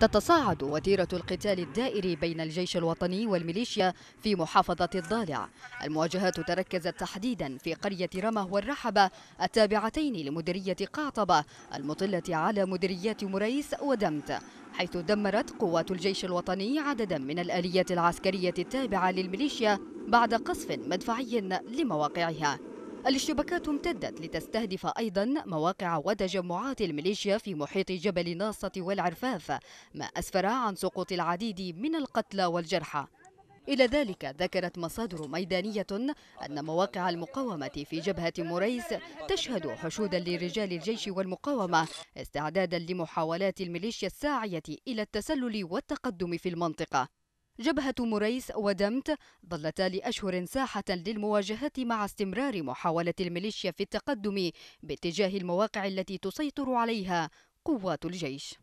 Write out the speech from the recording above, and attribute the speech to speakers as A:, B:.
A: تتصاعد وتيرة القتال الدائري بين الجيش الوطني والميليشيا في محافظة الضالع المواجهات تركزت تحديدا في قرية رمه والرحبة التابعتين لمديرية قعطبة المطلة على مديريات مريس ودمت حيث دمرت قوات الجيش الوطني عددا من الآليات العسكرية التابعة للميليشيا بعد قصف مدفعي لمواقعها الاشتباكات امتدت لتستهدف أيضا مواقع وتجمعات الميليشيا في محيط جبل ناصة والعرفاف ما أسفر عن سقوط العديد من القتلى والجرحى إلى ذلك ذكرت مصادر ميدانية أن مواقع المقاومة في جبهة موريس تشهد حشودا لرجال الجيش والمقاومة استعدادا لمحاولات الميليشيا الساعية إلى التسلل والتقدم في المنطقة جبهة مريس ودمت ظلتا لأشهر ساحة للمواجهة مع استمرار محاولة الميليشيا في التقدم باتجاه المواقع التي تسيطر عليها قوات الجيش